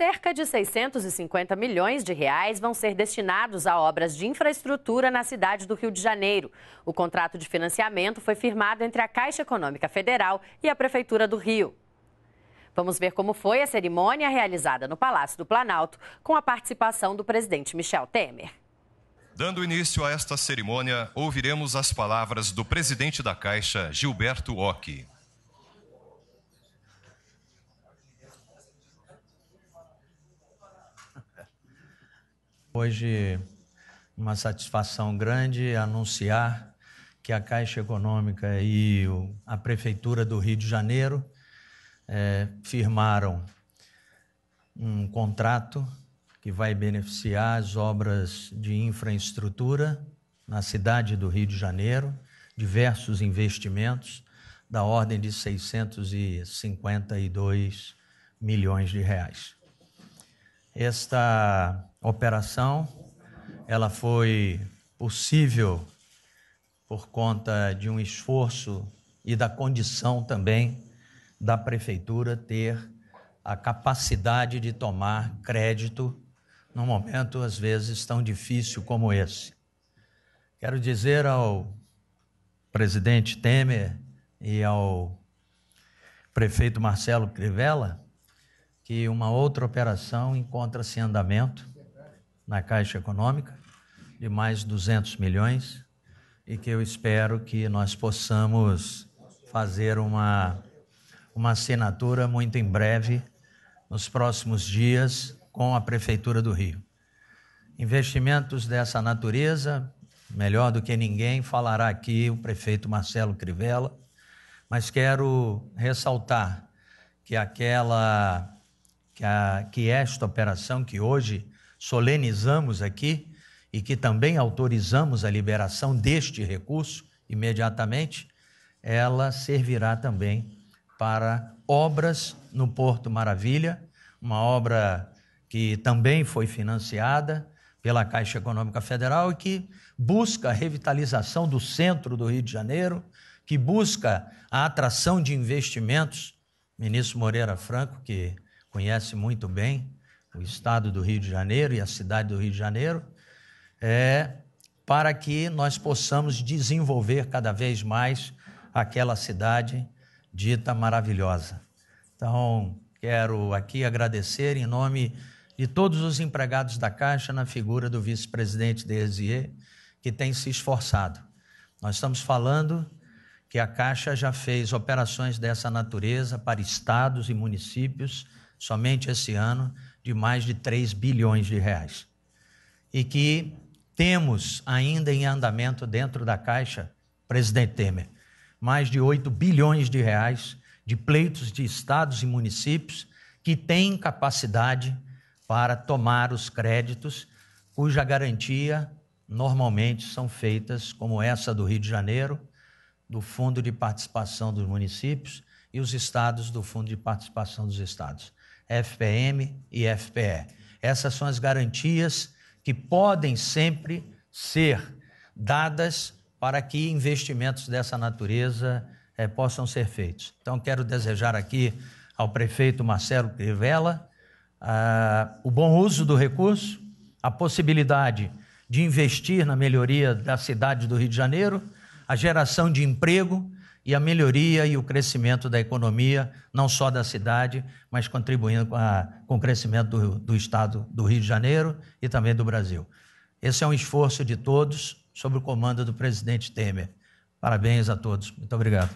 Cerca de 650 milhões de reais vão ser destinados a obras de infraestrutura na cidade do Rio de Janeiro. O contrato de financiamento foi firmado entre a Caixa Econômica Federal e a Prefeitura do Rio. Vamos ver como foi a cerimônia realizada no Palácio do Planalto, com a participação do presidente Michel Temer. Dando início a esta cerimônia, ouviremos as palavras do presidente da Caixa, Gilberto Ock. Hoje, uma satisfação grande anunciar que a Caixa Econômica e a Prefeitura do Rio de Janeiro é, firmaram um contrato que vai beneficiar as obras de infraestrutura na cidade do Rio de Janeiro, diversos investimentos da ordem de 652 milhões de reais. Esta operação ela foi possível por conta de um esforço e da condição também da prefeitura ter a capacidade de tomar crédito num momento às vezes tão difícil como esse. Quero dizer ao presidente Temer e ao prefeito Marcelo Crivella que uma outra operação encontra-se em andamento na Caixa Econômica, de mais 200 milhões, e que eu espero que nós possamos fazer uma, uma assinatura muito em breve, nos próximos dias, com a Prefeitura do Rio. Investimentos dessa natureza, melhor do que ninguém, falará aqui o prefeito Marcelo Crivella, mas quero ressaltar que aquela que, a, que esta operação que hoje solenizamos aqui e que também autorizamos a liberação deste recurso imediatamente, ela servirá também para obras no Porto Maravilha, uma obra que também foi financiada pela Caixa Econômica Federal e que busca a revitalização do centro do Rio de Janeiro, que busca a atração de investimentos. O ministro Moreira Franco, que conhece muito bem o estado do Rio de Janeiro e a cidade do Rio de Janeiro, é, para que nós possamos desenvolver cada vez mais aquela cidade dita maravilhosa. Então, quero aqui agradecer em nome de todos os empregados da Caixa, na figura do vice-presidente Derzier, que tem se esforçado. Nós estamos falando que a Caixa já fez operações dessa natureza para estados e municípios somente esse ano de mais de 3 bilhões de reais. E que temos ainda em andamento dentro da Caixa, presidente Temer, mais de 8 bilhões de reais de pleitos de estados e municípios que têm capacidade para tomar os créditos cuja garantia normalmente são feitas como essa do Rio de Janeiro, do Fundo de Participação dos Municípios e os estados do Fundo de Participação dos Estados. FPM e FPE. Essas são as garantias que podem sempre ser dadas para que investimentos dessa natureza eh, possam ser feitos. Então, quero desejar aqui ao prefeito Marcelo Crivella ah, o bom uso do recurso, a possibilidade de investir na melhoria da cidade do Rio de Janeiro, a geração de emprego e a melhoria e o crescimento da economia, não só da cidade, mas contribuindo com, a, com o crescimento do, do estado do Rio de Janeiro e também do Brasil. Esse é um esforço de todos sob o comando do presidente Temer. Parabéns a todos. Muito obrigado.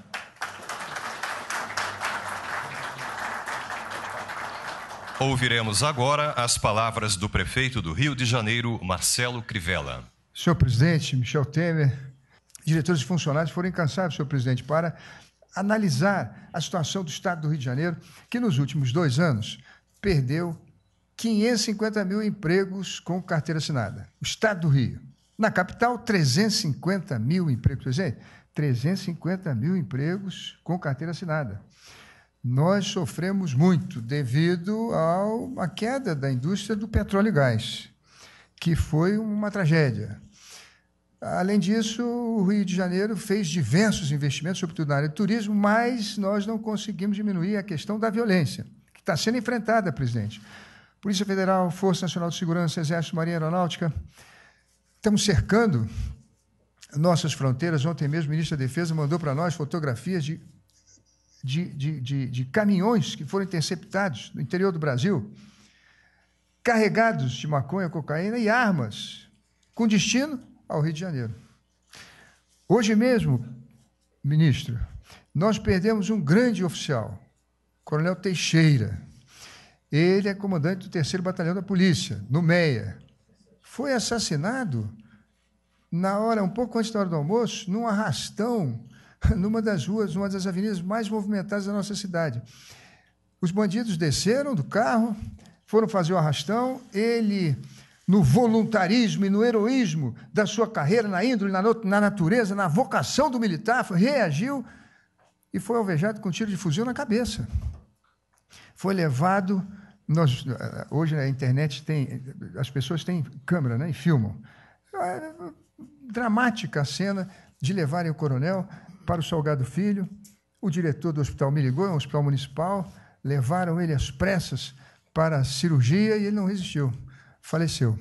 Ouviremos agora as palavras do prefeito do Rio de Janeiro, Marcelo Crivella. Senhor presidente, Michel Temer, diretores e funcionários foram incansáveis, senhor presidente, para analisar a situação do Estado do Rio de Janeiro, que nos últimos dois anos perdeu 550 mil empregos com carteira assinada. O Estado do Rio. Na capital, 350 mil empregos. Presidente, 350 mil empregos com carteira assinada. Nós sofremos muito devido à queda da indústria do petróleo e gás, que foi uma tragédia. Além disso, o Rio de Janeiro fez diversos investimentos, sobretudo na área de turismo, mas nós não conseguimos diminuir a questão da violência, que está sendo enfrentada, presidente. Polícia Federal, Força Nacional de Segurança, Exército, Marinha Aeronáutica, estamos cercando nossas fronteiras. Ontem mesmo, o ministro da Defesa mandou para nós fotografias de, de, de, de, de caminhões que foram interceptados no interior do Brasil, carregados de maconha, cocaína e armas, com destino ao Rio de Janeiro. Hoje mesmo, ministro, nós perdemos um grande oficial, Coronel Teixeira. Ele é comandante do 3 Batalhão da Polícia, no MEIA. Foi assassinado na hora, um pouco antes da hora do almoço, num arrastão, numa das ruas, numa das avenidas mais movimentadas da nossa cidade. Os bandidos desceram do carro, foram fazer o arrastão, ele no voluntarismo e no heroísmo da sua carreira, na índole, na, na natureza, na vocação do militar, reagiu e foi alvejado com um tiro de fuzil na cabeça. Foi levado. Nós, eh, hoje na internet tem. As pessoas têm câmera né, e filmam. É, dramática a cena de levarem o coronel para o Salgado Filho. O diretor do hospital me ligou, é um hospital municipal. Levaram ele às pressas para a cirurgia e ele não resistiu faleceu.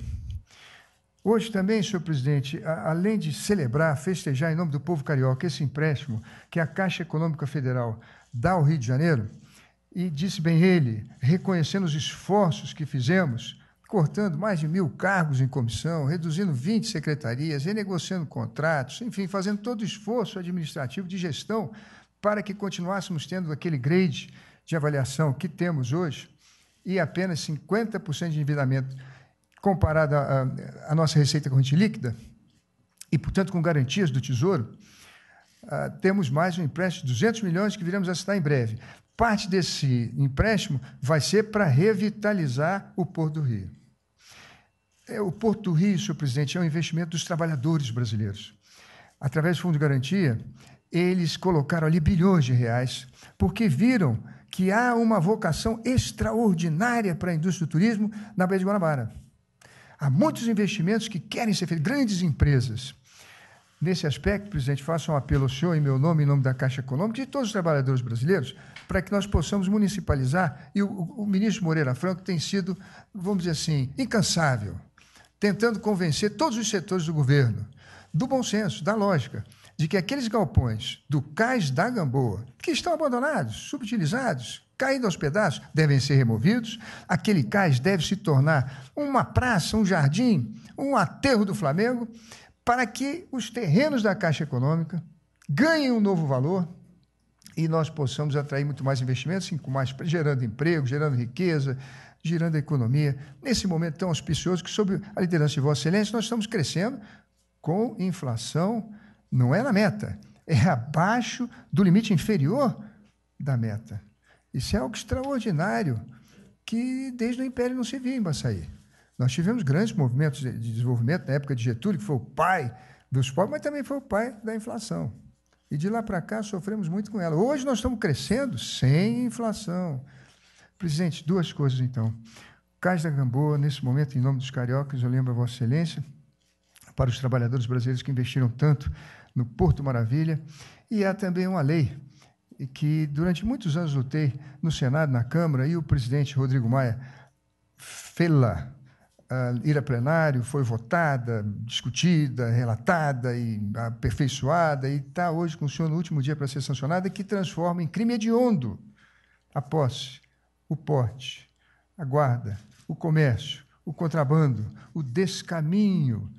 Hoje também, senhor presidente, além de celebrar, festejar em nome do povo carioca esse empréstimo que a Caixa Econômica Federal dá ao Rio de Janeiro, e disse bem ele, reconhecendo os esforços que fizemos, cortando mais de mil cargos em comissão, reduzindo 20 secretarias, renegociando contratos, enfim, fazendo todo o esforço administrativo de gestão para que continuássemos tendo aquele grade de avaliação que temos hoje e apenas 50% de endividamento comparada à nossa receita corrente líquida, e, portanto, com garantias do Tesouro, uh, temos mais um empréstimo de 200 milhões que viremos a assinar em breve. Parte desse empréstimo vai ser para revitalizar o Porto do Rio. É, o Porto do Rio, senhor presidente, é um investimento dos trabalhadores brasileiros. Através do Fundo de Garantia, eles colocaram ali bilhões de reais, porque viram que há uma vocação extraordinária para a indústria do turismo na Baía de Guanabara. Há muitos investimentos que querem ser feitos, grandes empresas. Nesse aspecto, presidente, faço um apelo ao senhor, em meu nome, em nome da Caixa Econômica e de todos os trabalhadores brasileiros, para que nós possamos municipalizar. E o, o ministro Moreira Franco tem sido, vamos dizer assim, incansável, tentando convencer todos os setores do governo, do bom senso, da lógica, de que aqueles galpões do cais da Gamboa, que estão abandonados, subutilizados, Caindo aos pedaços, devem ser removidos. Aquele cais deve se tornar uma praça, um jardim, um aterro do Flamengo, para que os terrenos da Caixa Econômica ganhem um novo valor e nós possamos atrair muito mais investimentos, com mais, gerando emprego, gerando riqueza, gerando economia. Nesse momento tão auspicioso que, sob a liderança de Vossa Excelência, nós estamos crescendo com inflação, não é na meta, é abaixo do limite inferior da meta. Isso é algo extraordinário que desde o Império não se via em Baçaí. Nós tivemos grandes movimentos de desenvolvimento na época de Getúlio, que foi o pai dos pobres, mas também foi o pai da inflação. E de lá para cá sofremos muito com ela. Hoje nós estamos crescendo sem inflação. Presidente, duas coisas então. Cais da Gamboa, nesse momento, em nome dos cariocas, eu lembro a Vossa Excelência, para os trabalhadores brasileiros que investiram tanto no Porto Maravilha. E há também uma lei e que durante muitos anos lutei no Senado, na Câmara, e o presidente Rodrigo Maia fê-la uh, ir a plenário, foi votada, discutida, relatada e aperfeiçoada, e está hoje com o senhor no último dia para ser sancionada, que transforma em crime hediondo a posse, o porte, a guarda, o comércio, o contrabando, o descaminho,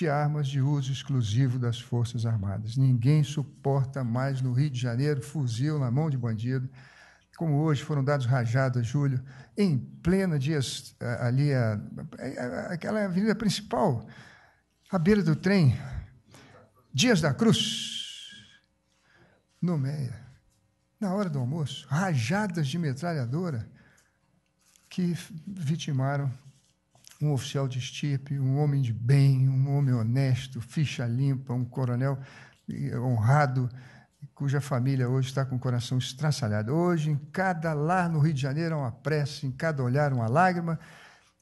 de armas de uso exclusivo das Forças Armadas. Ninguém suporta mais no Rio de Janeiro fuzil na mão de bandido, como hoje foram dados rajadas, Júlio, em plena dias eh, ali a, a, aquela avenida principal, à beira do trem, Dias da Cruz, no Meia, na hora do almoço, rajadas de metralhadora que vitimaram um oficial de estirpe, um homem de bem, um homem honesto, ficha limpa, um coronel eh, honrado, cuja família hoje está com o coração estraçalhado. Hoje, em cada lar no Rio de Janeiro, há uma prece, em cada olhar, uma lágrima,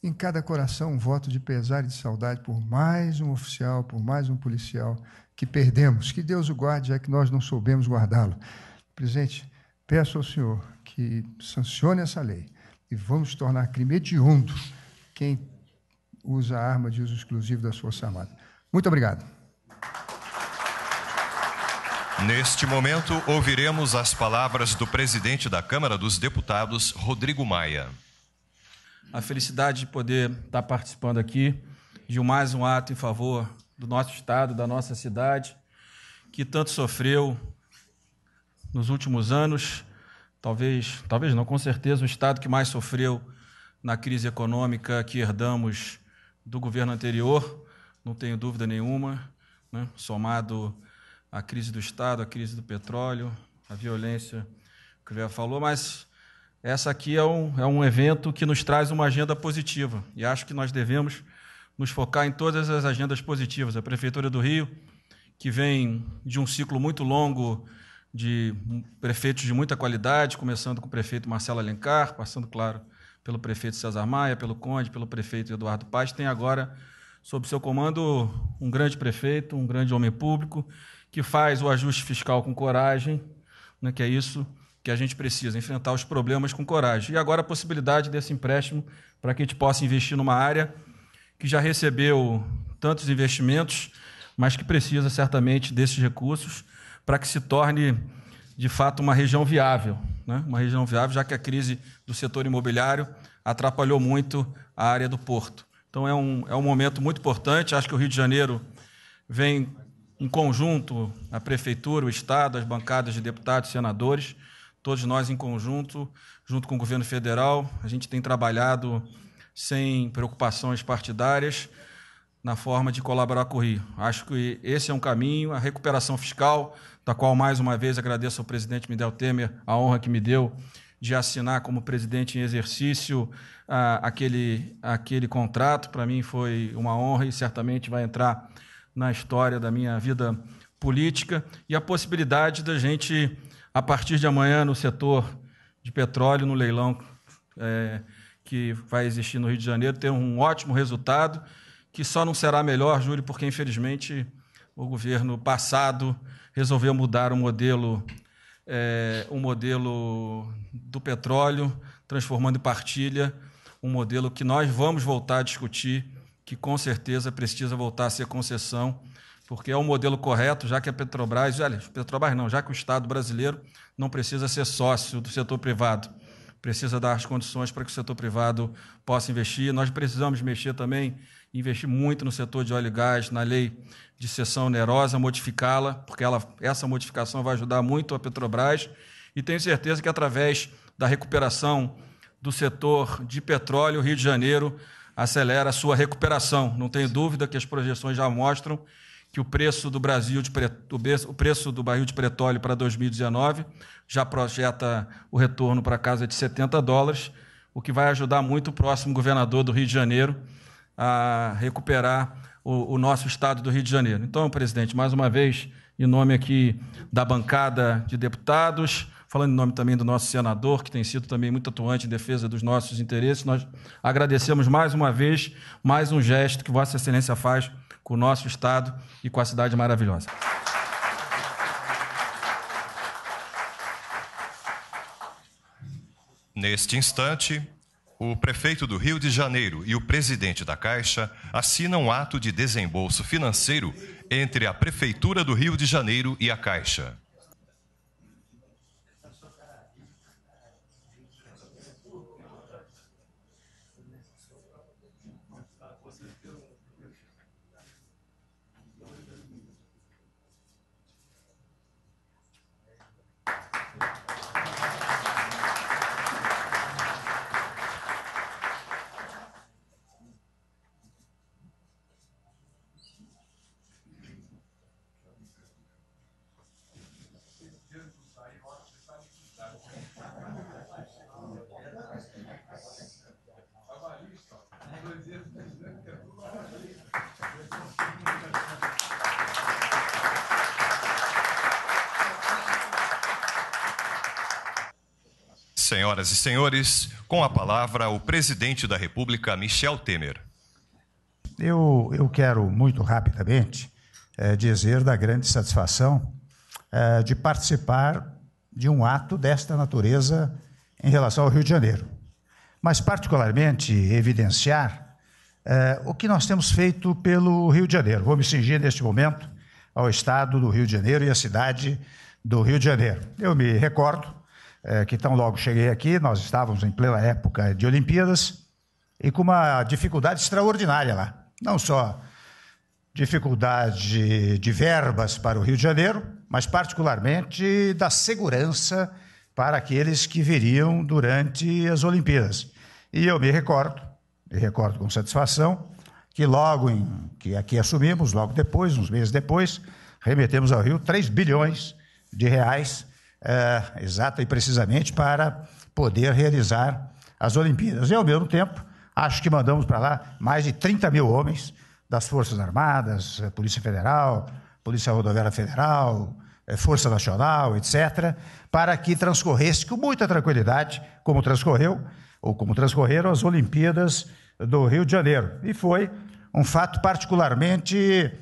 em cada coração, um voto de pesar e de saudade por mais um oficial, por mais um policial que perdemos. Que Deus o guarde, já que nós não soubemos guardá-lo. Presidente, peço ao senhor que sancione essa lei e vamos tornar crime hediondo quem usa a arma de uso exclusivo das Forças Armadas. Muito obrigado. Neste momento, ouviremos as palavras do presidente da Câmara dos Deputados, Rodrigo Maia. A felicidade de poder estar participando aqui de mais um ato em favor do nosso estado, da nossa cidade, que tanto sofreu nos últimos anos, talvez, talvez não, com certeza o estado que mais sofreu na crise econômica que herdamos do governo anterior, não tenho dúvida nenhuma, né? somado à crise do Estado, à crise do petróleo, à violência que o Vera falou, mas essa aqui é um, é um evento que nos traz uma agenda positiva e acho que nós devemos nos focar em todas as agendas positivas. A Prefeitura do Rio, que vem de um ciclo muito longo de prefeitos de muita qualidade, começando com o prefeito Marcelo Alencar, passando, claro, pelo prefeito César Maia, pelo Conde, pelo prefeito Eduardo Paz, tem agora sob seu comando um grande prefeito, um grande homem público, que faz o ajuste fiscal com coragem, né, que é isso que a gente precisa, enfrentar os problemas com coragem. E agora a possibilidade desse empréstimo para que a gente possa investir numa área que já recebeu tantos investimentos, mas que precisa certamente desses recursos para que se torne de fato uma região viável, né? uma região viável, já que a crise do setor imobiliário atrapalhou muito a área do porto. Então é um, é um momento muito importante. Acho que o Rio de Janeiro vem em conjunto, a prefeitura, o Estado, as bancadas de deputados, senadores, todos nós em conjunto, junto com o governo federal, a gente tem trabalhado sem preocupações partidárias na forma de colaborar com o Rio. Acho que esse é um caminho, a recuperação fiscal, da qual mais uma vez agradeço ao presidente Miguel Temer a honra que me deu de assinar como presidente em exercício ah, aquele, aquele contrato. Para mim foi uma honra e certamente vai entrar na história da minha vida política e a possibilidade da gente, a partir de amanhã, no setor de petróleo, no leilão é, que vai existir no Rio de Janeiro, ter um ótimo resultado que só não será melhor, Júlio, porque infelizmente o governo passado resolveu mudar o modelo, é, o modelo do petróleo, transformando em partilha, um modelo que nós vamos voltar a discutir, que com certeza precisa voltar a ser concessão, porque é o modelo correto, já que a Petrobras, olha, Petrobras não, já que o Estado brasileiro não precisa ser sócio do setor privado precisa dar as condições para que o setor privado possa investir. Nós precisamos mexer também investi muito no setor de óleo e gás, na lei de cessão onerosa, modificá-la, porque ela, essa modificação vai ajudar muito a Petrobras. E tenho certeza que, através da recuperação do setor de petróleo, o Rio de Janeiro acelera a sua recuperação. Não tenho dúvida que as projeções já mostram que o preço do Brasil de o preço do barril de petróleo para 2019 já projeta o retorno para casa de 70 dólares, o que vai ajudar muito o próximo governador do Rio de Janeiro, a recuperar o, o nosso Estado do Rio de Janeiro. Então, presidente, mais uma vez, em nome aqui da bancada de deputados, falando em nome também do nosso senador, que tem sido também muito atuante em defesa dos nossos interesses, nós agradecemos mais uma vez, mais um gesto que Vossa Excelência faz com o nosso Estado e com a cidade maravilhosa. Neste instante, o prefeito do Rio de Janeiro e o presidente da Caixa assinam um ato de desembolso financeiro entre a Prefeitura do Rio de Janeiro e a Caixa. Senhoras e senhores, com a palavra o presidente da República, Michel Temer. Eu, eu quero muito rapidamente é, dizer da grande satisfação é, de participar de um ato desta natureza em relação ao Rio de Janeiro, mas particularmente evidenciar é, o que nós temos feito pelo Rio de Janeiro. Vou me cingir neste momento ao estado do Rio de Janeiro e à cidade do Rio de Janeiro. Eu me recordo é, que tão logo cheguei aqui, nós estávamos em plena época de Olimpíadas e com uma dificuldade extraordinária lá. Não só dificuldade de verbas para o Rio de Janeiro, mas particularmente da segurança para aqueles que viriam durante as Olimpíadas. E eu me recordo, me recordo com satisfação, que logo em, que aqui assumimos, logo depois, uns meses depois, remetemos ao Rio 3 bilhões de reais é, exata e precisamente para poder realizar as Olimpíadas. E, ao mesmo tempo, acho que mandamos para lá mais de 30 mil homens das Forças Armadas, é, Polícia Federal, Polícia Rodoviária Federal, é, Força Nacional, etc., para que transcorresse com muita tranquilidade, como transcorreu, ou como transcorreram as Olimpíadas do Rio de Janeiro. E foi um fato particularmente,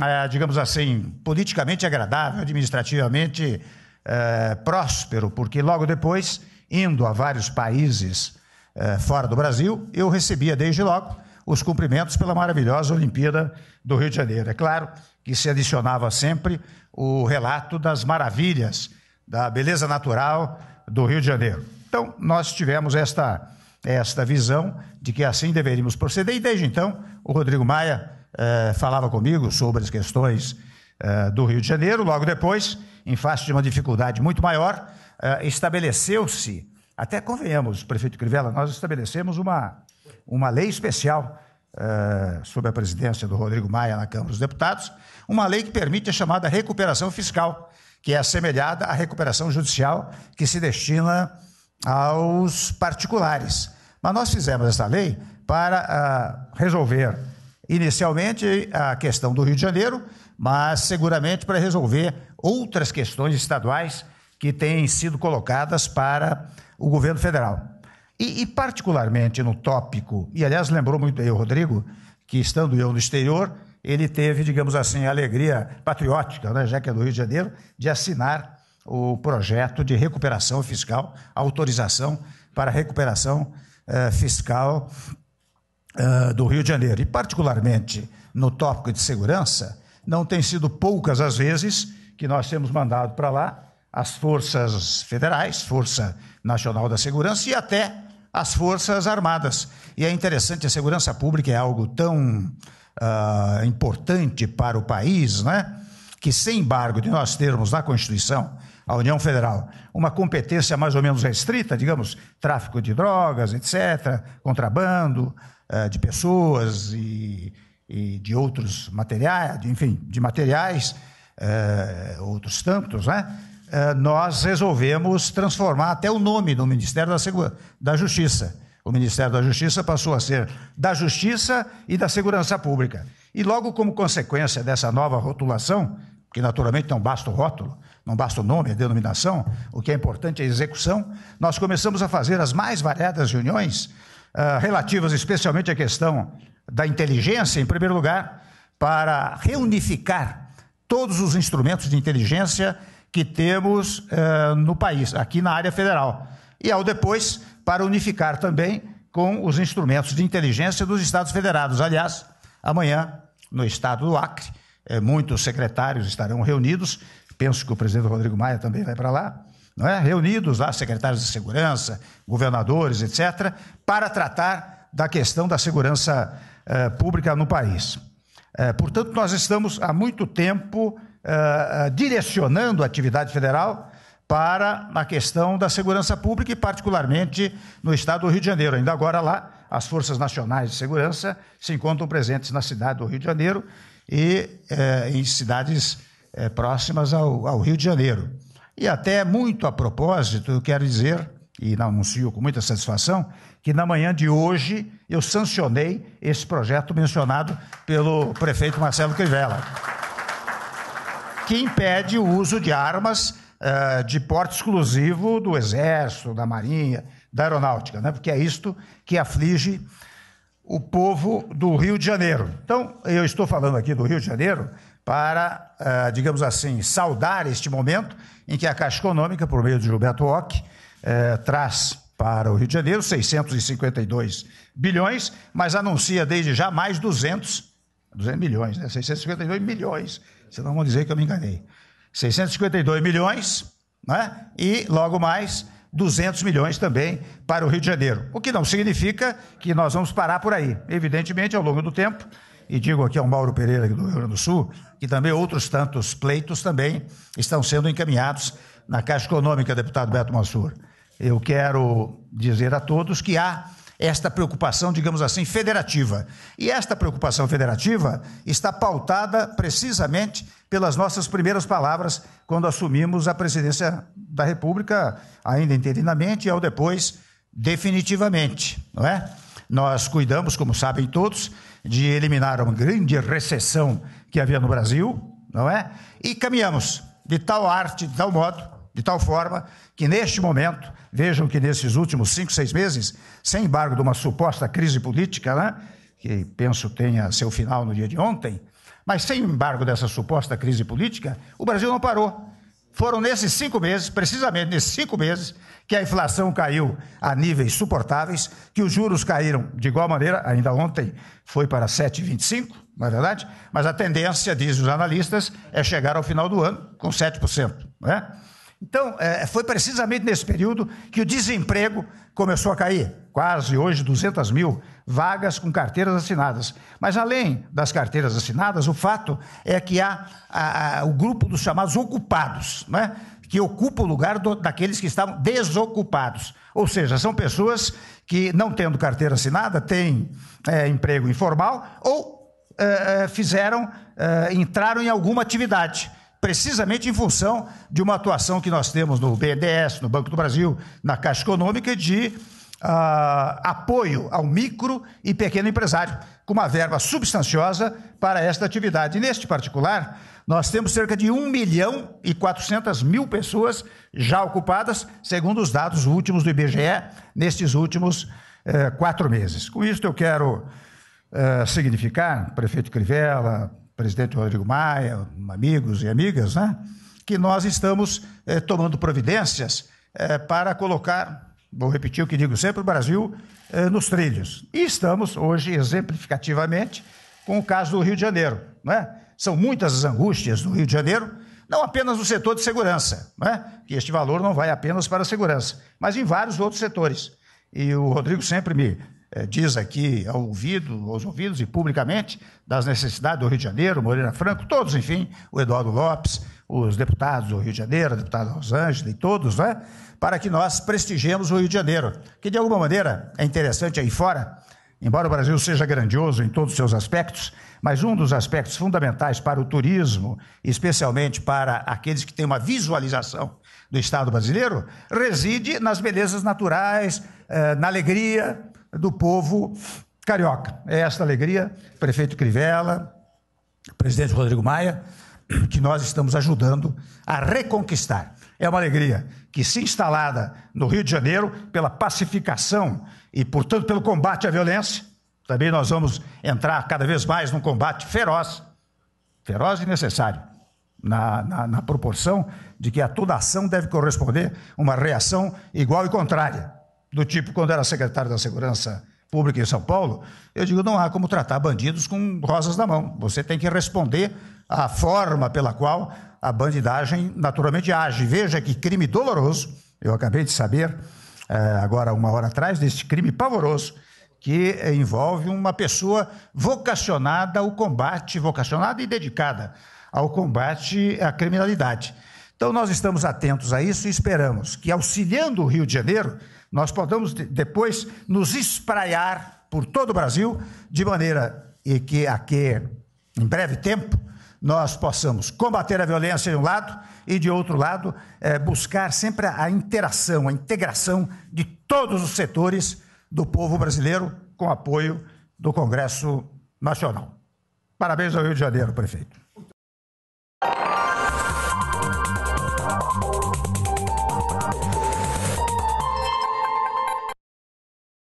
é, digamos assim, politicamente agradável, administrativamente agradável eh, próspero, porque logo depois, indo a vários países eh, fora do Brasil, eu recebia desde logo os cumprimentos pela maravilhosa Olimpíada do Rio de Janeiro. É claro que se adicionava sempre o relato das maravilhas, da beleza natural do Rio de Janeiro. Então, nós tivemos esta, esta visão de que assim deveríamos proceder, e desde então, o Rodrigo Maia eh, falava comigo sobre as questões eh, do Rio de Janeiro, logo depois, em face de uma dificuldade muito maior, uh, estabeleceu-se, até convenhamos, prefeito Crivella, nós estabelecemos uma, uma lei especial uh, sob a presidência do Rodrigo Maia na Câmara dos Deputados, uma lei que permite a chamada recuperação fiscal, que é assemelhada à recuperação judicial que se destina aos particulares. Mas nós fizemos essa lei para uh, resolver inicialmente a questão do Rio de Janeiro, mas seguramente para resolver outras questões estaduais que têm sido colocadas para o governo federal. E, e, particularmente no tópico, e aliás lembrou muito eu, Rodrigo, que estando eu no exterior, ele teve, digamos assim, a alegria patriótica, né, já que é do Rio de Janeiro, de assinar o projeto de recuperação fiscal, autorização para recuperação eh, fiscal eh, do Rio de Janeiro. E particularmente no tópico de segurança, não tem sido poucas as vezes que nós temos mandado para lá as forças federais, Força Nacional da Segurança e até as Forças Armadas. E é interessante, a segurança pública é algo tão uh, importante para o país, né? Que, sem embargo, de nós termos na Constituição a União Federal, uma competência mais ou menos restrita, digamos, tráfico de drogas, etc., contrabando uh, de pessoas e e de outros materiais, enfim, de materiais, é, outros tantos, né? É, nós resolvemos transformar até o nome do Ministério da, Segu da Justiça. O Ministério da Justiça passou a ser da Justiça e da Segurança Pública. E logo como consequência dessa nova rotulação, que naturalmente não basta o rótulo, não basta o nome, a denominação, o que é importante é a execução, nós começamos a fazer as mais variadas reuniões uh, relativas especialmente à questão da inteligência, em primeiro lugar, para reunificar todos os instrumentos de inteligência que temos eh, no país, aqui na área federal. E ao depois, para unificar também com os instrumentos de inteligência dos Estados Federados. Aliás, amanhã, no estado do Acre, eh, muitos secretários estarão reunidos, penso que o presidente Rodrigo Maia também vai para lá, não é? reunidos lá, secretários de segurança, governadores, etc., para tratar da questão da segurança eh, pública no país. Eh, portanto, nós estamos há muito tempo eh, direcionando a atividade federal para a questão da segurança pública e, particularmente, no estado do Rio de Janeiro. Ainda agora lá, as Forças Nacionais de Segurança se encontram presentes na cidade do Rio de Janeiro e em cidades próximas ao, ao Rio de Janeiro. E até muito a propósito, eu quero dizer e anuncio com muita satisfação que na manhã de hoje eu sancionei esse projeto mencionado pelo prefeito Marcelo Crivella, que impede o uso de armas uh, de porte exclusivo do Exército, da Marinha, da Aeronáutica, né? porque é isto que aflige o povo do Rio de Janeiro. Então, eu estou falando aqui do Rio de Janeiro para, uh, digamos assim, saudar este momento em que a Caixa Econômica, por meio de Gilberto Ock, eh, traz para o Rio de Janeiro 652 bilhões, mas anuncia desde já mais 200, 200 milhões, né? 652 milhões. Vocês não vão dizer que eu me enganei. 652 milhões, né? E logo mais 200 milhões também para o Rio de Janeiro. O que não significa que nós vamos parar por aí. Evidentemente, ao longo do tempo, e digo aqui ao Mauro Pereira do Rio Grande do Sul, que também outros tantos pleitos também estão sendo encaminhados na Caixa Econômica, deputado Beto Mansur eu quero dizer a todos que há esta preocupação, digamos assim, federativa. E esta preocupação federativa está pautada precisamente pelas nossas primeiras palavras quando assumimos a presidência da República, ainda interinamente e ao depois definitivamente, não é? Nós cuidamos, como sabem todos, de eliminar uma grande recessão que havia no Brasil, não é? E caminhamos de tal arte, de tal modo de tal forma que, neste momento, vejam que nesses últimos cinco, seis meses, sem embargo de uma suposta crise política, né, que penso tenha seu final no dia de ontem, mas sem embargo dessa suposta crise política, o Brasil não parou. Foram nesses cinco meses, precisamente nesses cinco meses, que a inflação caiu a níveis suportáveis, que os juros caíram de igual maneira, ainda ontem foi para 7,25, não é verdade? Mas a tendência, dizem os analistas, é chegar ao final do ano com 7%. Não é? Então, é, foi precisamente nesse período que o desemprego começou a cair. Quase hoje 200 mil vagas com carteiras assinadas. Mas além das carteiras assinadas, o fato é que há a, a, o grupo dos chamados ocupados, né? que ocupa o lugar do, daqueles que estavam desocupados. Ou seja, são pessoas que, não tendo carteira assinada, têm é, emprego informal ou é, é fizeram, é, entraram em alguma atividade precisamente em função de uma atuação que nós temos no BNDES, no Banco do Brasil, na Caixa Econômica, de Uh, apoio ao micro e pequeno empresário, com uma verba substanciosa para esta atividade. E neste particular, nós temos cerca de 1 milhão e 400 mil pessoas já ocupadas, segundo os dados últimos do IBGE, nestes últimos uh, quatro meses. Com isso, eu quero uh, significar, prefeito Crivella, presidente Rodrigo Maia, amigos e amigas, né? que nós estamos eh, tomando providências eh, para colocar, vou repetir o que digo sempre, o Brasil eh, nos trilhos. E estamos hoje, exemplificativamente, com o caso do Rio de Janeiro. Né? São muitas as angústias do Rio de Janeiro, não apenas no setor de segurança, né? que este valor não vai apenas para a segurança, mas em vários outros setores. E o Rodrigo sempre me é, diz aqui ao ouvido, aos ouvidos e publicamente das necessidades do Rio de Janeiro, Moreira Franco, todos, enfim, o Eduardo Lopes, os deputados do Rio de Janeiro, a deputada Rosângela e todos, né, para que nós prestigiemos o Rio de Janeiro, que de alguma maneira é interessante aí fora, Embora o Brasil seja grandioso em todos os seus aspectos, mas um dos aspectos fundamentais para o turismo, especialmente para aqueles que têm uma visualização do Estado brasileiro, reside nas belezas naturais, eh, na alegria, é do povo carioca. É esta alegria, prefeito Crivella, presidente Rodrigo Maia, que nós estamos ajudando a reconquistar. É uma alegria que, se instalada no Rio de Janeiro, pela pacificação e, portanto, pelo combate à violência, também nós vamos entrar cada vez mais num combate feroz, feroz e necessário, na, na, na proporção de que a toda ação deve corresponder uma reação igual e contrária do tipo quando era secretário da Segurança Pública em São Paulo, eu digo, não há como tratar bandidos com rosas na mão. Você tem que responder à forma pela qual a bandidagem naturalmente age. Veja que crime doloroso, eu acabei de saber, eh, agora uma hora atrás, deste crime pavoroso, que envolve uma pessoa vocacionada ao combate, vocacionada e dedicada ao combate à criminalidade. Então, nós estamos atentos a isso e esperamos que, auxiliando o Rio de Janeiro, nós podemos depois nos espraiar por todo o Brasil, de maneira e que a que, em breve tempo, nós possamos combater a violência de um lado e, de outro lado, é, buscar sempre a interação, a integração de todos os setores do povo brasileiro com apoio do Congresso Nacional. Parabéns ao Rio de Janeiro, prefeito.